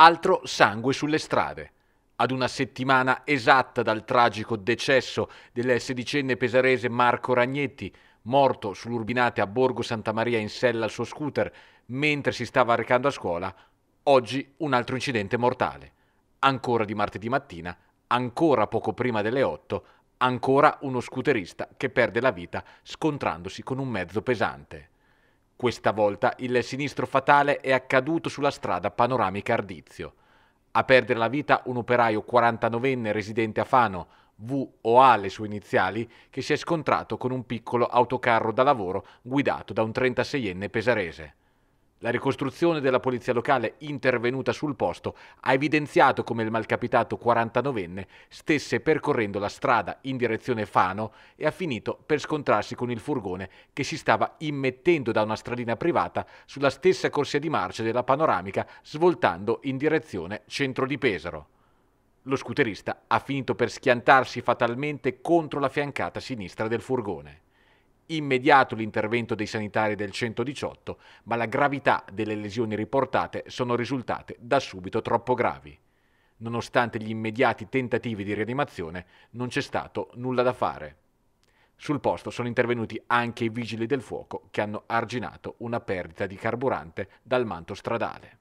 altro sangue sulle strade. Ad una settimana esatta dal tragico decesso del sedicenne pesarese Marco Ragnetti, morto sull'Urbinate a Borgo Santa Maria in sella al suo scooter mentre si stava recando a scuola, oggi un altro incidente mortale. Ancora di martedì mattina, ancora poco prima delle 8, ancora uno scooterista che perde la vita scontrandosi con un mezzo pesante. Questa volta il sinistro fatale è accaduto sulla strada panoramica Ardizio. A perdere la vita un operaio 49enne residente a Fano, V o A le sue iniziali, che si è scontrato con un piccolo autocarro da lavoro guidato da un 36enne pesarese. La ricostruzione della polizia locale intervenuta sul posto ha evidenziato come il malcapitato 49enne stesse percorrendo la strada in direzione Fano e ha finito per scontrarsi con il furgone che si stava immettendo da una stradina privata sulla stessa corsia di marcia della panoramica svoltando in direzione centro di Pesaro. Lo scooterista ha finito per schiantarsi fatalmente contro la fiancata sinistra del furgone immediato l'intervento dei sanitari del 118, ma la gravità delle lesioni riportate sono risultate da subito troppo gravi. Nonostante gli immediati tentativi di rianimazione, non c'è stato nulla da fare. Sul posto sono intervenuti anche i vigili del fuoco che hanno arginato una perdita di carburante dal manto stradale.